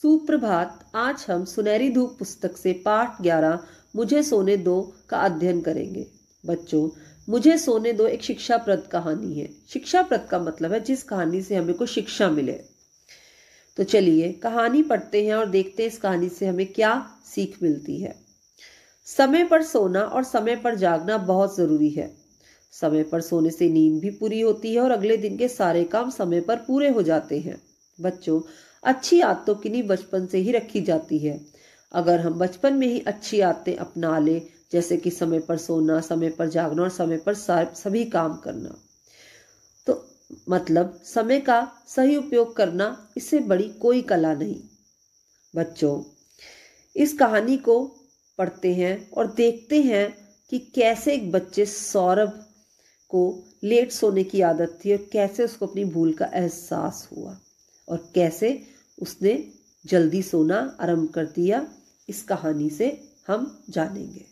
सुप्रभात आज हम सुनहरी धूप पुस्तक से पाठ ग्यारह मुझे सोने दो का अध्ययन करेंगे बच्चों मुझे सोने दो एक शिक्षाप्रद कहानी है शिक्षाप्रद का मतलब है जिस कहानी से हमें को शिक्षा मिले तो चलिए कहानी पढ़ते हैं और देखते हैं इस कहानी से हमें क्या सीख मिलती है समय पर सोना और समय पर जागना बहुत ज़रूरी है समय पर सोने से नींद भी पूरी होती है और अगले दिन के सारे काम समय पर पूरे हो जाते हैं बच्चों अच्छी आदतों की नींव बचपन से ही रखी जाती है अगर हम बचपन में ही अच्छी आदतें अपना लें जैसे कि समय पर सोना समय पर जागना और समय पर सभी काम करना तो मतलब समय का सही उपयोग करना इससे बड़ी कोई कला नहीं बच्चों इस कहानी को पढ़ते हैं और देखते हैं कि कैसे एक बच्चे सौरभ को लेट सोने की आदत थी और कैसे उसको अपनी भूल का एहसास हुआ और कैसे उसने जल्दी सोना आरंभ कर दिया इस कहानी से हम जानेंगे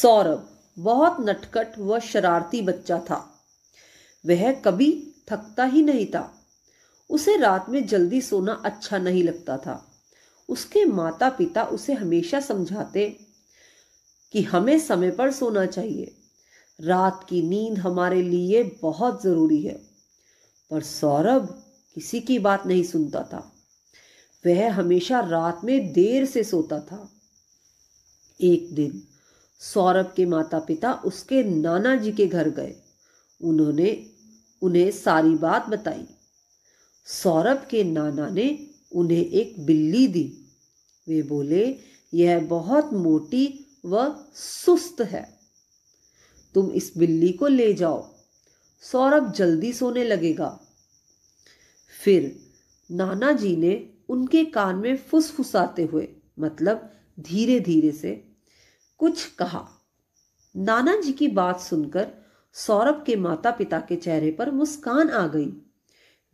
सौरभ बहुत नटखट व शरारती बच्चा था वह कभी थकता ही नहीं था उसे रात में जल्दी सोना अच्छा नहीं लगता था उसके माता पिता उसे हमेशा समझाते कि हमें समय पर सोना चाहिए रात की नींद हमारे लिए बहुत ज़रूरी है पर सौरभ किसी की बात नहीं सुनता था वह हमेशा रात में देर से सोता था एक दिन सौरभ के माता पिता उसके नाना जी के घर गए उन्होंने उन्हें सारी बात बताई सौरभ के नाना ने उन्हें एक बिल्ली दी वे बोले यह बहुत मोटी व सुस्त है तुम इस बिल्ली को ले जाओ सौरभ जल्दी सोने लगेगा फिर नाना जी ने उनके कान में फुसफुसाते हुए मतलब धीरे धीरे से कुछ कहा नाना जी की बात सुनकर सौरभ के माता पिता के चेहरे पर मुस्कान आ गई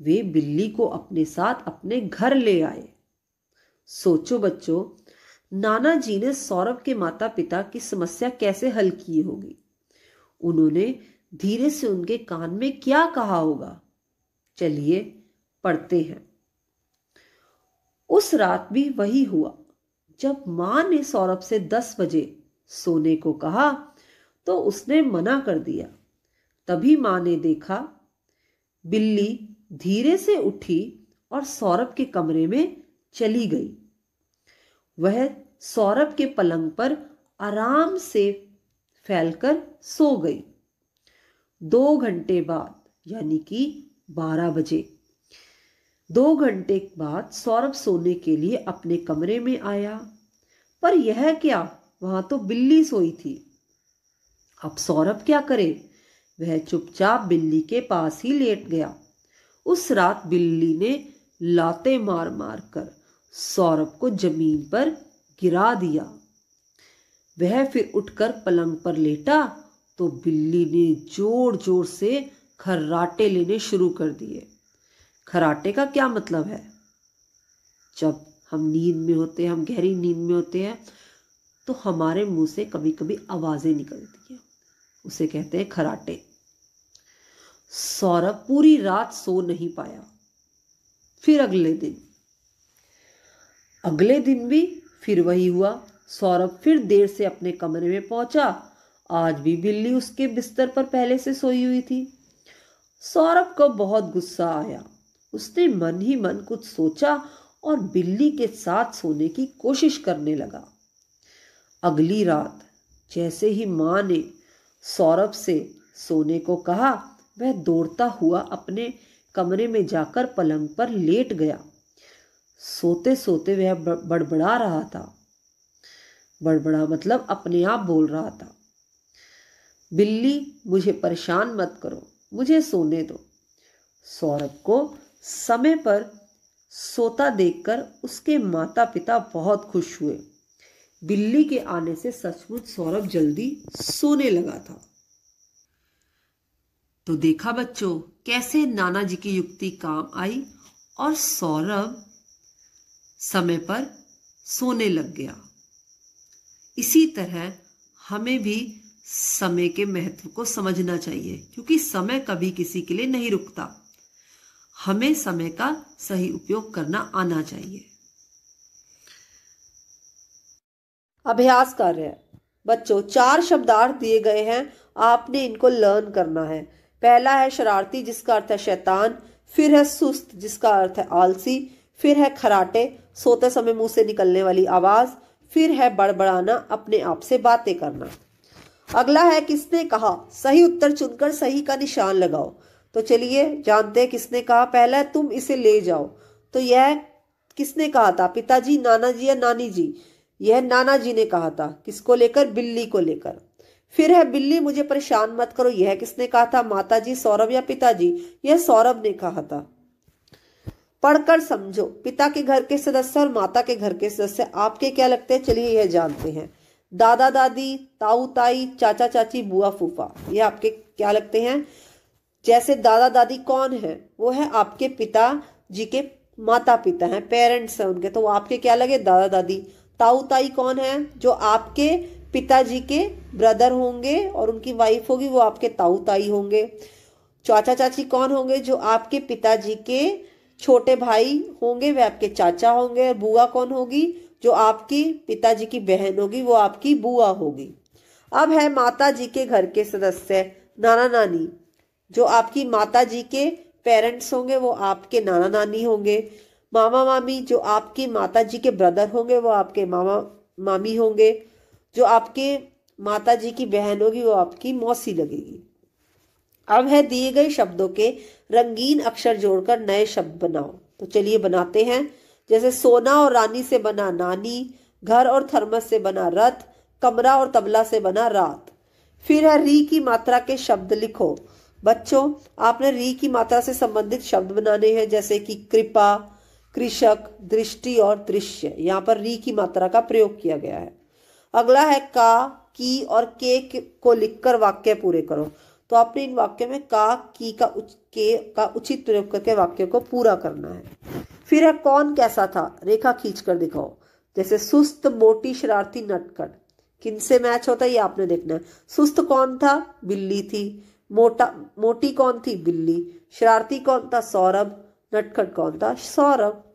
वे बिल्ली को अपने साथ अपने घर ले आए सोचो बच्चों नाना जी ने सौरभ के माता पिता की समस्या कैसे हल की होगी उन्होंने धीरे से उनके कान में क्या कहा होगा चलिए पड़ते हैं उस रात भी वही हुआ जब मां ने सौरभ से दस बजे सोने को कहा तो उसने मना कर दिया तभी मां ने देखा बिल्ली धीरे से उठी और सौरभ के कमरे में चली गई वह सौरभ के पलंग पर आराम से फैलकर सो गई दो घंटे बाद यानी कि बारह बजे दो घंटे बाद सौरभ सोने के लिए अपने कमरे में आया पर यह क्या वहां तो बिल्ली सोई थी अब सौरभ क्या करे वह चुपचाप बिल्ली के पास ही लेट गया उस रात बिल्ली ने लाते मार मार कर सौरभ को जमीन पर गिरा दिया वह फिर उठकर पलंग पर लेटा तो बिल्ली ने जोर जोर से खर्राटे लेने शुरू कर दिए खराटे का क्या मतलब है जब हम नींद में होते हैं हम गहरी नींद में होते हैं तो हमारे मुंह से कभी कभी आवाज़ें निकलती हैं उसे कहते हैं खराटे सौरभ पूरी रात सो नहीं पाया फिर अगले दिन अगले दिन भी फिर वही हुआ सौरभ फिर देर से अपने कमरे में पहुंचा आज भी बिल्ली उसके बिस्तर पर पहले से सोई हुई थी सौरभ को बहुत गुस्सा आया उसने मन ही मन कुछ सोचा और बिल्ली के साथ सोने की कोशिश करने लगा अगली रात जैसे ही माँ ने सौरभ से सोने को कहा वह दौड़ता हुआ अपने कमरे में जाकर पलंग पर लेट गया सोते सोते वह बड़बड़ा रहा था बड़बड़ा मतलब अपने आप बोल रहा था बिल्ली मुझे परेशान मत करो मुझे सोने दो सौरभ को समय पर सोता देखकर उसके माता पिता बहुत खुश हुए बिल्ली के आने से सचमुच सौरभ जल्दी सोने लगा था तो देखा बच्चों कैसे नाना जी की युक्ति काम आई और सौरभ समय पर सोने लग गया इसी तरह हमें भी समय के महत्व को समझना चाहिए क्योंकि समय कभी किसी के लिए नहीं रुकता हमें समय का सही उपयोग करना आना चाहिए अभ्यास कार्य बच्चों चार शब्दार्थ दिए गए हैं आपने इनको लर्न करना है पहला है शरारती जिसका अर्थ है शैतान फिर है सुस्त जिसका अर्थ है आलसी फिर है खराटे सोते समय मुंह से निकलने वाली आवाज फिर है बड़बड़ाना अपने आप से बातें करना अगला है किसने कहा सही उत्तर चुनकर सही का निशान लगाओ तो चलिए जानते हैं किसने कहा पहला तुम इसे ले जाओ तो यह किसने कहा था पिताजी नाना जी या नानी जी यह नाना जी ने कहा था किसको लेकर बिल्ली को लेकर फिर है बिल्ली मुझे परेशान मत करो यह किसने कहा था माता जी सौरभ या पिताजी यह सौरभ ने कहा था पढ़कर समझो पिता के घर के सदस्य और माता के घर के सदस्य आपके क्या लगते हैं चलिए यह जानते हैं दादा दादी ताऊ ताई चाचा चाची बुआ फूफा ये आपके क्या लगते हैं जैसे दादा दादी कौन है वो है आपके पिता जी के माता पिता हैं पेरेंट्स हैं उनके तो वो आपके क्या लगे दादा दादी ताऊ ताई कौन है जो आपके पिताजी के ब्रदर होंगे और उनकी वाइफ होगी वो आपके ताऊ ताई होंगे चाचा चाची कौन होंगे जो आपके पिताजी के छोटे भाई होंगे वे आपके चाचा होंगे और बुआ कौन होगी जो आपकी पिताजी की बहन होगी वो आपकी बुआ होगी अब है माता जी के घर के सदस्य नाना नानी जो आपकी माता जी के पेरेंट्स होंगे वो आपके नाना नानी होंगे मामा मामी जो आपकी माता जी के ब्रदर होंगे वो आपके मामा मामी होंगे जो आपके माता जी की बहन होगी वो आपकी मौसी लगेगी अब है दिए गए शब्दों के रंगीन अक्षर जोड़कर नए शब्द बनाओ तो चलिए बनाते हैं जैसे सोना और रानी से बना नानी घर और थर्मस से बना रथ कमरा और तबला से बना रात फिर है री की मात्रा के शब्द लिखो बच्चों आपने री की मात्रा से संबंधित शब्द बनाने हैं जैसे कि कृपा कृषक दृष्टि और दृश्य यहाँ पर री की मात्रा का प्रयोग किया गया है अगला है का की और के को लिखकर वाक्य पूरे करो तो आपने इन वाक्यों में का की का उच, के का उचित प्रयोग करके वाक्य को पूरा करना है फिर है कौन कैसा था रेखा खींच कर दिखाओ जैसे सुस्त मोटी शरारती नटकट किन से मैच होता है ये आपने देखना है सुस्त कौन था बिल्ली थी मोटा मोटी कौन थी बिल्ली शरारती कौन था सौरभ नटखट कौन था सौरभ